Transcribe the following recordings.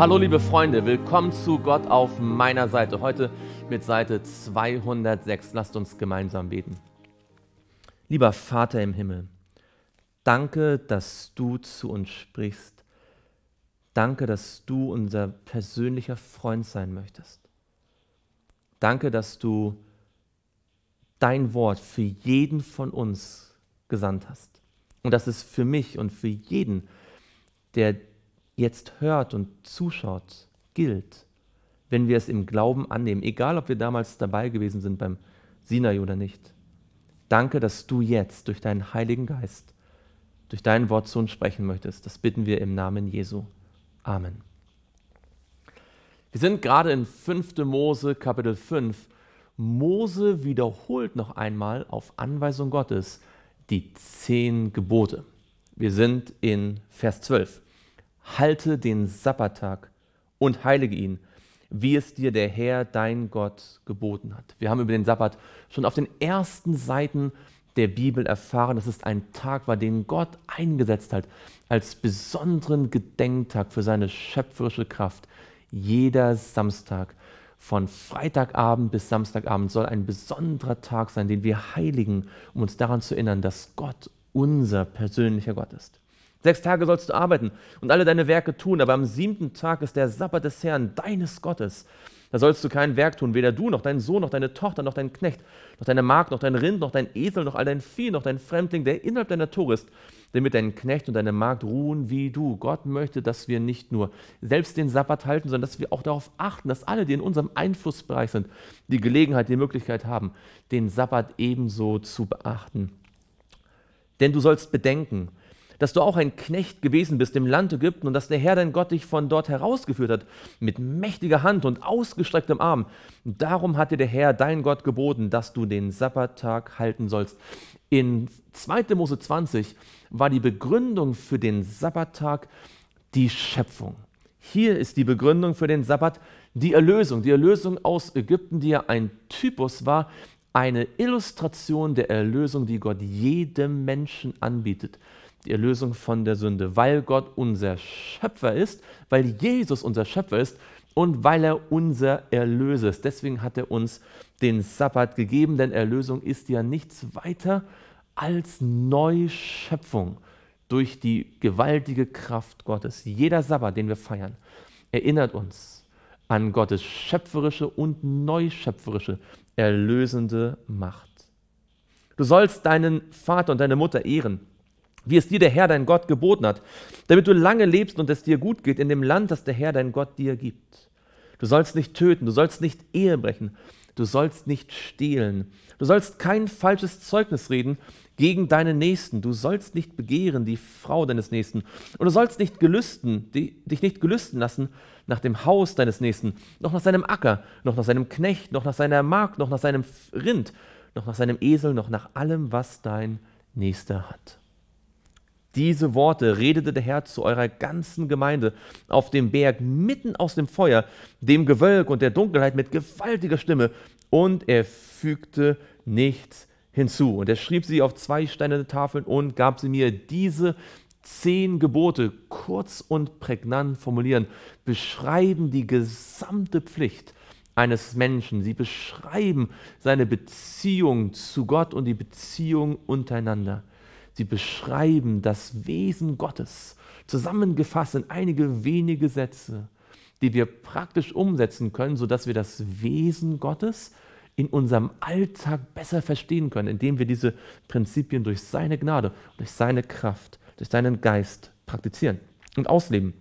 Hallo liebe Freunde, willkommen zu Gott auf meiner Seite. Heute mit Seite 206. Lasst uns gemeinsam beten. Lieber Vater im Himmel, danke, dass du zu uns sprichst. Danke, dass du unser persönlicher Freund sein möchtest. Danke, dass du dein Wort für jeden von uns gesandt hast. Und das ist für mich und für jeden, der jetzt hört und zuschaut, gilt, wenn wir es im Glauben annehmen, egal ob wir damals dabei gewesen sind beim Sinai oder nicht. Danke, dass du jetzt durch deinen Heiligen Geist, durch dein Wort zu uns sprechen möchtest. Das bitten wir im Namen Jesu. Amen. Wir sind gerade in 5. Mose Kapitel 5. Mose wiederholt noch einmal auf Anweisung Gottes die zehn Gebote. Wir sind in Vers 12 halte den Sabbattag und heilige ihn, wie es dir der Herr, dein Gott, geboten hat. Wir haben über den Sabbat schon auf den ersten Seiten der Bibel erfahren, dass es ein Tag war, den Gott eingesetzt hat, als besonderen Gedenktag für seine schöpferische Kraft. Jeder Samstag, von Freitagabend bis Samstagabend, soll ein besonderer Tag sein, den wir heiligen, um uns daran zu erinnern, dass Gott unser persönlicher Gott ist. Sechs Tage sollst du arbeiten und alle deine Werke tun, aber am siebten Tag ist der Sabbat des Herrn, deines Gottes. Da sollst du kein Werk tun, weder du noch dein Sohn noch deine Tochter noch dein Knecht noch deine Magd noch dein Rind noch dein Esel noch all dein Vieh noch dein Fremdling, der innerhalb deiner Tore ist, damit dein Knecht und deine Magd ruhen wie du. Gott möchte, dass wir nicht nur selbst den Sabbat halten, sondern dass wir auch darauf achten, dass alle, die in unserem Einflussbereich sind, die Gelegenheit, die Möglichkeit haben, den Sabbat ebenso zu beachten. Denn du sollst bedenken, dass du auch ein Knecht gewesen bist im Land Ägypten und dass der Herr dein Gott dich von dort herausgeführt hat, mit mächtiger Hand und ausgestrecktem Arm. darum hat dir der Herr, dein Gott, geboten, dass du den Sabbattag halten sollst. In 2. Mose 20 war die Begründung für den Sabbattag die Schöpfung. Hier ist die Begründung für den Sabbat die Erlösung, die Erlösung aus Ägypten, die ja ein Typus war, eine Illustration der Erlösung, die Gott jedem Menschen anbietet die Erlösung von der Sünde, weil Gott unser Schöpfer ist, weil Jesus unser Schöpfer ist und weil er unser Erlöser ist. Deswegen hat er uns den Sabbat gegeben, denn Erlösung ist ja nichts weiter als Neuschöpfung durch die gewaltige Kraft Gottes. Jeder Sabbat, den wir feiern, erinnert uns an Gottes schöpferische und neuschöpferische, erlösende Macht. Du sollst deinen Vater und deine Mutter ehren wie es dir der Herr dein Gott geboten hat, damit du lange lebst und es dir gut geht in dem Land, das der Herr dein Gott dir gibt. Du sollst nicht töten, du sollst nicht Ehe brechen, du sollst nicht stehlen, du sollst kein falsches Zeugnis reden gegen deinen Nächsten, du sollst nicht begehren die Frau deines Nächsten und du sollst nicht gelüsten, die, dich nicht gelüsten lassen nach dem Haus deines Nächsten, noch nach seinem Acker, noch nach seinem Knecht, noch nach seiner Magd, noch nach seinem Rind, noch nach seinem Esel, noch nach allem, was dein Nächster hat. Diese Worte redete der Herr zu eurer ganzen Gemeinde auf dem Berg mitten aus dem Feuer, dem Gewölk und der Dunkelheit mit gewaltiger Stimme. Und er fügte nichts hinzu. Und er schrieb sie auf zwei steinerne Tafeln und gab sie mir. Diese zehn Gebote, kurz und prägnant formulieren, beschreiben die gesamte Pflicht eines Menschen. Sie beschreiben seine Beziehung zu Gott und die Beziehung untereinander. Sie beschreiben das Wesen Gottes, zusammengefasst in einige wenige Sätze, die wir praktisch umsetzen können, sodass wir das Wesen Gottes in unserem Alltag besser verstehen können, indem wir diese Prinzipien durch seine Gnade, durch seine Kraft, durch seinen Geist praktizieren und ausleben.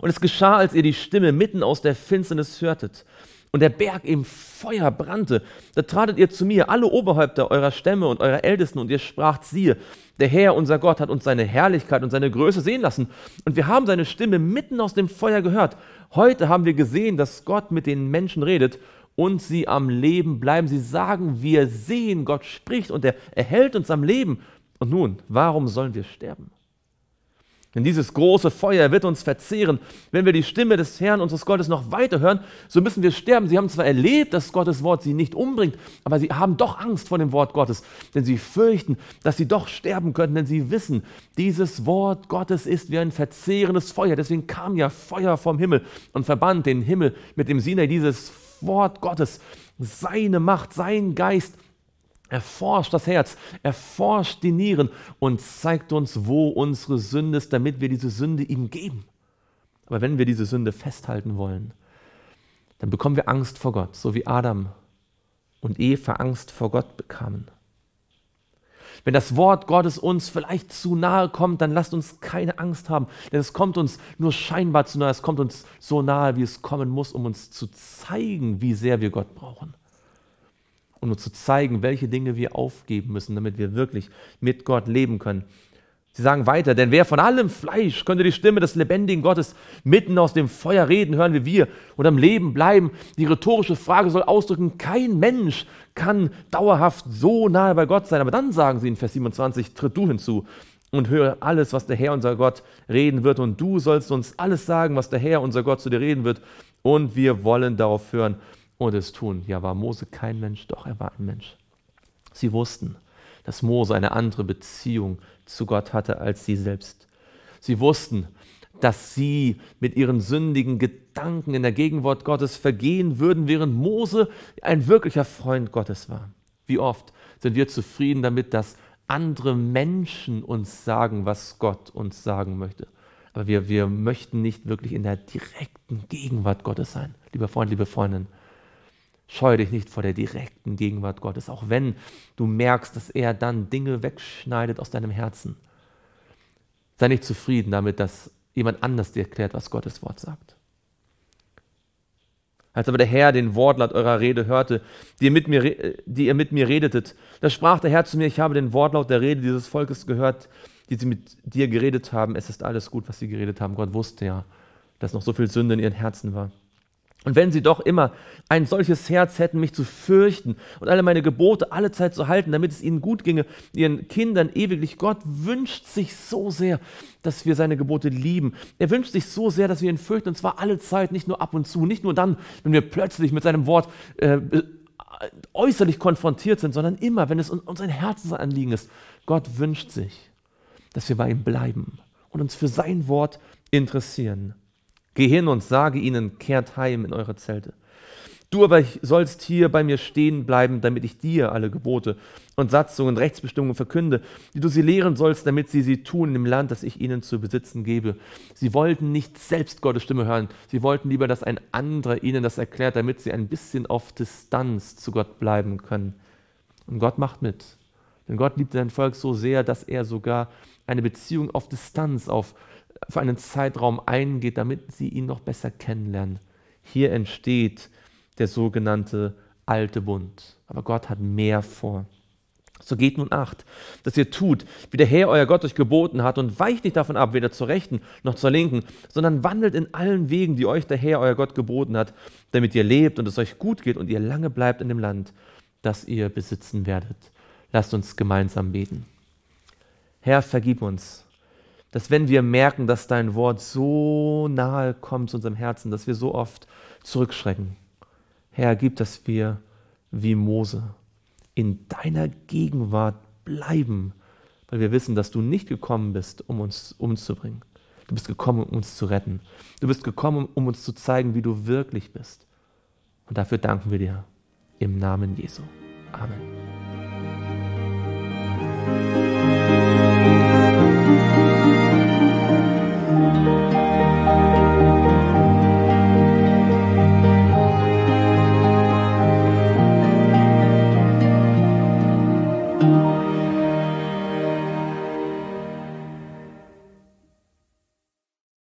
Und es geschah, als ihr die Stimme mitten aus der Finsternis hörtet und der Berg im Feuer brannte, da tratet ihr zu mir, alle Oberhäupter eurer Stämme und eurer Ältesten, und ihr spracht, siehe, der Herr, unser Gott, hat uns seine Herrlichkeit und seine Größe sehen lassen, und wir haben seine Stimme mitten aus dem Feuer gehört. Heute haben wir gesehen, dass Gott mit den Menschen redet und sie am Leben bleiben. Sie sagen, wir sehen, Gott spricht und er erhält uns am Leben. Und nun, warum sollen wir sterben? Denn dieses große Feuer wird uns verzehren. Wenn wir die Stimme des Herrn, unseres Gottes, noch weiter hören, so müssen wir sterben. Sie haben zwar erlebt, dass Gottes Wort sie nicht umbringt, aber sie haben doch Angst vor dem Wort Gottes. Denn sie fürchten, dass sie doch sterben könnten, denn sie wissen, dieses Wort Gottes ist wie ein verzehrendes Feuer. Deswegen kam ja Feuer vom Himmel und verband den Himmel mit dem Sinai. Dieses Wort Gottes, seine Macht, sein Geist erforscht das Herz, erforscht die Nieren und zeigt uns, wo unsere Sünde ist, damit wir diese Sünde ihm geben. Aber wenn wir diese Sünde festhalten wollen, dann bekommen wir Angst vor Gott, so wie Adam und Eva Angst vor Gott bekamen. Wenn das Wort Gottes uns vielleicht zu nahe kommt, dann lasst uns keine Angst haben, denn es kommt uns nur scheinbar zu nahe, es kommt uns so nahe, wie es kommen muss, um uns zu zeigen, wie sehr wir Gott brauchen um uns zu zeigen, welche Dinge wir aufgeben müssen, damit wir wirklich mit Gott leben können. Sie sagen weiter, denn wer von allem Fleisch könnte die Stimme des lebendigen Gottes mitten aus dem Feuer reden, hören wir wir, und am Leben bleiben? Die rhetorische Frage soll ausdrücken, kein Mensch kann dauerhaft so nahe bei Gott sein. Aber dann sagen sie in Vers 27, tritt du hinzu und höre alles, was der Herr unser Gott reden wird, und du sollst uns alles sagen, was der Herr unser Gott zu dir reden wird, und wir wollen darauf hören und es tun. Ja, war Mose kein Mensch, doch er war ein Mensch. Sie wussten, dass Mose eine andere Beziehung zu Gott hatte als sie selbst. Sie wussten, dass sie mit ihren sündigen Gedanken in der Gegenwart Gottes vergehen würden, während Mose ein wirklicher Freund Gottes war. Wie oft sind wir zufrieden damit, dass andere Menschen uns sagen, was Gott uns sagen möchte. Aber wir, wir möchten nicht wirklich in der direkten Gegenwart Gottes sein. Lieber Freund, liebe Freundin, Scheue dich nicht vor der direkten Gegenwart Gottes, auch wenn du merkst, dass er dann Dinge wegschneidet aus deinem Herzen. Sei nicht zufrieden damit, dass jemand anders dir erklärt, was Gottes Wort sagt. Als aber der Herr den Wortlaut eurer Rede hörte, die ihr, mit mir, die ihr mit mir redetet, da sprach der Herr zu mir, ich habe den Wortlaut der Rede dieses Volkes gehört, die sie mit dir geredet haben. Es ist alles gut, was sie geredet haben. Gott wusste ja, dass noch so viel Sünde in ihren Herzen war. Und wenn sie doch immer ein solches Herz hätten, mich zu fürchten und alle meine Gebote alle Zeit zu halten, damit es ihnen gut ginge, ihren Kindern ewiglich. Gott wünscht sich so sehr, dass wir seine Gebote lieben. Er wünscht sich so sehr, dass wir ihn fürchten, und zwar alle Zeit, nicht nur ab und zu, nicht nur dann, wenn wir plötzlich mit seinem Wort äh, äußerlich konfrontiert sind, sondern immer, wenn es uns ein Herzensanliegen ist. Gott wünscht sich, dass wir bei ihm bleiben und uns für sein Wort interessieren. Geh hin und sage ihnen, kehrt heim in eure Zelte. Du aber sollst hier bei mir stehen bleiben, damit ich dir alle Gebote und Satzungen, Rechtsbestimmungen verkünde, die du sie lehren sollst, damit sie sie tun im Land, das ich ihnen zu besitzen gebe. Sie wollten nicht selbst Gottes Stimme hören, sie wollten lieber, dass ein anderer ihnen das erklärt, damit sie ein bisschen auf Distanz zu Gott bleiben können. Und Gott macht mit. Denn Gott liebt sein Volk so sehr, dass er sogar eine Beziehung auf Distanz, auf für einen Zeitraum eingeht, damit sie ihn noch besser kennenlernen. Hier entsteht der sogenannte alte Bund. Aber Gott hat mehr vor. So geht nun acht, dass ihr tut, wie der Herr euer Gott euch geboten hat und weicht nicht davon ab, weder zur rechten noch zur linken, sondern wandelt in allen Wegen, die euch der Herr euer Gott geboten hat, damit ihr lebt und es euch gut geht und ihr lange bleibt in dem Land, das ihr besitzen werdet. Lasst uns gemeinsam beten. Herr, vergib uns, dass wenn wir merken, dass dein Wort so nahe kommt zu unserem Herzen, dass wir so oft zurückschrecken. Herr, gib, dass wir wie Mose in deiner Gegenwart bleiben, weil wir wissen, dass du nicht gekommen bist, um uns umzubringen. Du bist gekommen, um uns zu retten. Du bist gekommen, um uns zu zeigen, wie du wirklich bist. Und dafür danken wir dir. Im Namen Jesu. Amen.